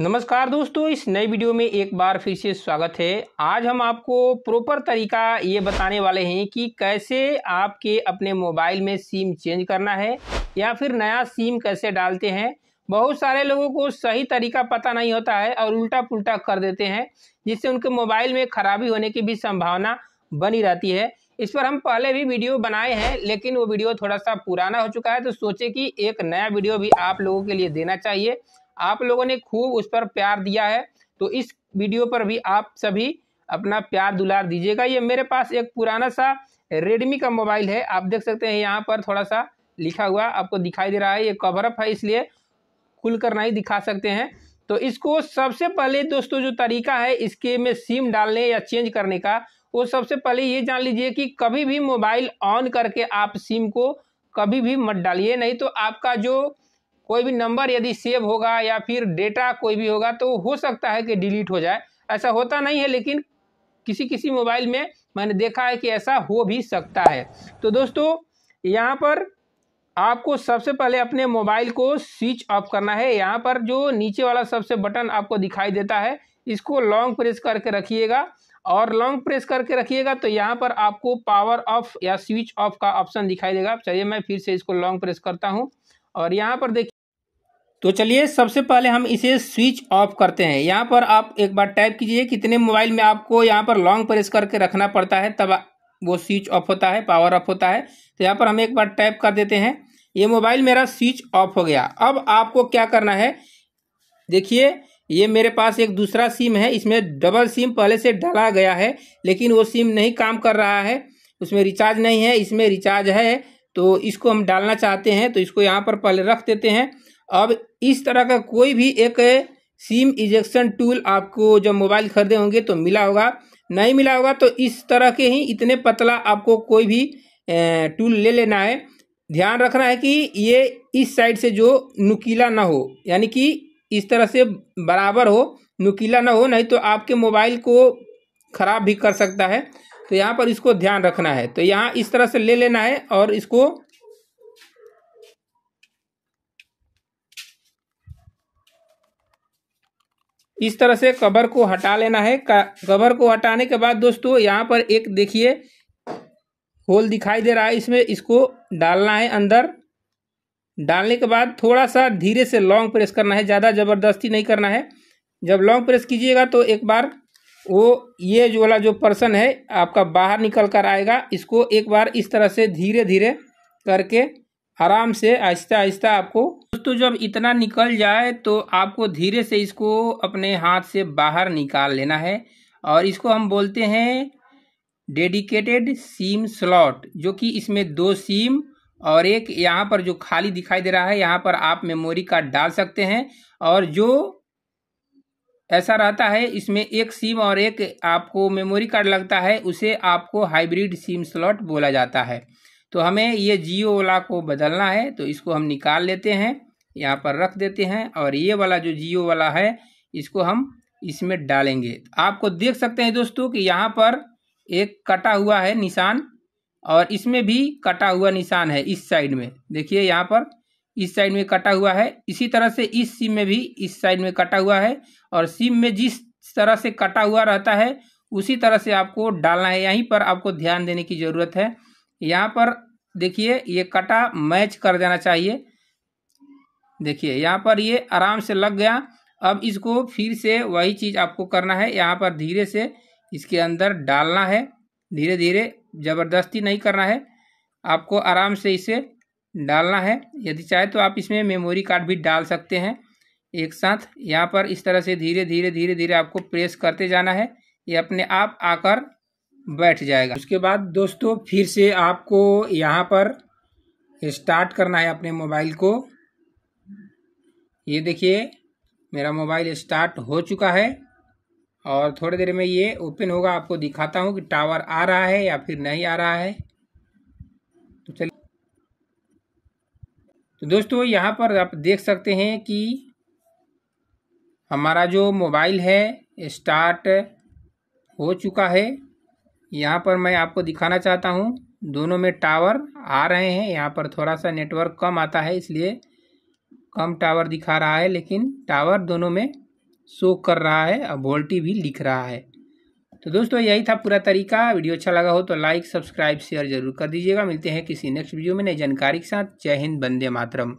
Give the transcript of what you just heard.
नमस्कार दोस्तों इस नए वीडियो में एक बार फिर से स्वागत है आज हम आपको प्रॉपर तरीका ये बताने वाले हैं कि कैसे आपके अपने मोबाइल में सिम चेंज करना है या फिर नया सिम कैसे डालते हैं बहुत सारे लोगों को सही तरीका पता नहीं होता है और उल्टा पुल्टा कर देते हैं जिससे उनके मोबाइल में खराबी होने की भी संभावना बनी रहती है इस पर हम पहले भी वीडियो बनाए हैं लेकिन वो वीडियो थोड़ा सा पुराना हो चुका है तो सोचे कि एक नया वीडियो भी आप लोगों के लिए देना चाहिए आप लोगों ने खूब उस पर प्यार दिया है तो इस वीडियो पर भी आप सभी अपना प्यार दुलार दीजिएगा ये मेरे पास एक पुराना सा रेडमी का मोबाइल है आप देख सकते हैं यहाँ पर थोड़ा सा लिखा हुआ आपको दिखाई दे रहा है ये कवरअप है इसलिए खुल कर नहीं दिखा सकते हैं तो इसको सबसे पहले दोस्तों जो तरीका है इसके में सिम डालने या चेंज करने का वो सबसे पहले ये जान लीजिए कि कभी भी मोबाइल ऑन करके आप सिम को कभी भी मत डालिए नहीं तो आपका जो कोई भी नंबर यदि सेव होगा या फिर डेटा कोई भी होगा तो हो सकता है कि डिलीट हो जाए ऐसा होता नहीं है लेकिन किसी किसी मोबाइल में मैंने देखा है कि ऐसा हो भी सकता है तो दोस्तों यहाँ पर आपको सबसे पहले अपने मोबाइल को स्विच ऑफ करना है यहाँ पर जो नीचे वाला सबसे बटन आपको दिखाई देता है इसको लॉन्ग प्रेस करके रखिएगा और लॉन्ग प्रेस करके रखिएगा तो यहाँ पर आपको पावर ऑफ या स्विच ऑफ का ऑप्शन दिखाई देगा चलिए मैं फिर से इसको लॉन्ग प्रेस करता हूँ और यहाँ पर देखिए तो चलिए सबसे पहले हम इसे स्विच ऑफ करते हैं यहाँ पर आप एक बार टाइप कीजिए कितने मोबाइल में आपको यहाँ पर लॉन्ग प्रेस करके रखना पड़ता है तब वो स्विच ऑफ होता है पावर ऑफ होता है तो यहाँ पर हम एक बार टाइप कर देते हैं ये मोबाइल मेरा स्विच ऑफ हो गया अब आपको क्या करना है देखिए ये मेरे पास एक दूसरा सिम है इसमें डबल सिम पहले से डाला गया है लेकिन वो सिम नहीं काम कर रहा है उसमें रिचार्ज नहीं है इसमें रिचार्ज है तो इसको हम डालना चाहते हैं तो इसको यहाँ पर पहले रख देते हैं अब इस तरह का कोई भी एक सिम इजेक्शन टूल आपको जब मोबाइल खरीदे होंगे तो मिला होगा नहीं मिला होगा तो इस तरह के ही इतने पतला आपको कोई भी टूल ले लेना है ध्यान रखना है कि ये इस साइड से जो नुकीला ना हो यानी कि इस तरह से बराबर हो नुकीला ना हो नहीं तो आपके मोबाइल को ख़राब भी कर सकता है तो यहाँ पर इसको ध्यान रखना है तो यहाँ इस तरह से ले लेना है और इसको इस तरह से कवर को हटा लेना है कवर को हटाने के बाद दोस्तों यहाँ पर एक देखिए होल दिखाई दे रहा है इसमें इसको डालना है अंदर डालने के बाद थोड़ा सा धीरे से लॉन्ग प्रेस करना है ज़्यादा ज़बरदस्ती नहीं करना है जब लॉन्ग प्रेस कीजिएगा तो एक बार वो ये जो वाला जो पर्सन है आपका बाहर निकल कर आएगा इसको एक बार इस तरह से धीरे धीरे करके आराम से आहिस्ता आहिस्ता आपको दोस्तों जब इतना निकल जाए तो आपको धीरे से इसको अपने हाथ से बाहर निकाल लेना है और इसको हम बोलते हैं डेडिकेटेड सीम स्लॉट जो कि इसमें दो सीम और एक यहाँ पर जो खाली दिखाई दे रहा है यहाँ पर आप मेमोरी कार्ड डाल सकते हैं और जो ऐसा रहता है इसमें एक सिम और एक आपको मेमोरी कार्ड लगता है उसे आपको हाइब्रिड सिम स्लॉट बोला जाता है तो हमें ये जियो वाला को बदलना है तो इसको हम निकाल लेते हैं यहाँ पर रख देते हैं और ये वाला जो जियो वाला है इसको हम इसमें डालेंगे आपको देख सकते हैं दोस्तों कि यहाँ पर एक कटा हुआ है निशान और इसमें भी कटा हुआ निशान है इस साइड में देखिए यहाँ पर इस साइड में कटा हुआ है इसी तरह से इस सिम में भी इस साइड में कटा हुआ है और सिम में जिस तरह से कटा हुआ रहता है उसी तरह से आपको डालना है यहीं पर आपको ध्यान देने की ज़रूरत है यहाँ पर देखिए ये कटा मैच कर देना चाहिए देखिए यहाँ पर ये आराम से लग गया अब इसको फिर से वही चीज़ आपको करना है यहाँ पर धीरे से इसके अंदर डालना है धीरे धीरे ज़बरदस्ती नहीं करना है आपको आराम से इसे डालना है यदि चाहे तो आप इसमें मेमोरी कार्ड भी डाल सकते हैं एक साथ यहाँ पर इस तरह से धीरे धीरे धीरे धीरे आपको प्रेस करते जाना है ये अपने आप आकर बैठ जाएगा उसके बाद दोस्तों फिर से आपको यहाँ पर स्टार्ट करना है अपने मोबाइल को ये देखिए मेरा मोबाइल स्टार्ट हो चुका है और थोड़ी देर में ये ओपन होगा आपको दिखाता हूँ कि टावर आ रहा है या फिर नहीं आ रहा है तो चलिए तो दोस्तों यहाँ पर आप देख सकते हैं कि हमारा जो मोबाइल है स्टार्ट हो चुका है यहाँ पर मैं आपको दिखाना चाहता हूँ दोनों में टावर आ रहे हैं यहाँ पर थोड़ा सा नेटवर्क कम आता है इसलिए कम टावर दिखा रहा है लेकिन टावर दोनों में शो कर रहा है और वोल्टी भी लिख रहा है तो दोस्तों यही था पूरा तरीका वीडियो अच्छा लगा हो तो लाइक सब्सक्राइब शेयर जरूर कर दीजिएगा मिलते हैं किसी नेक्स्ट वीडियो में नई जानकारी के साथ जय हिंद बंदे मातरम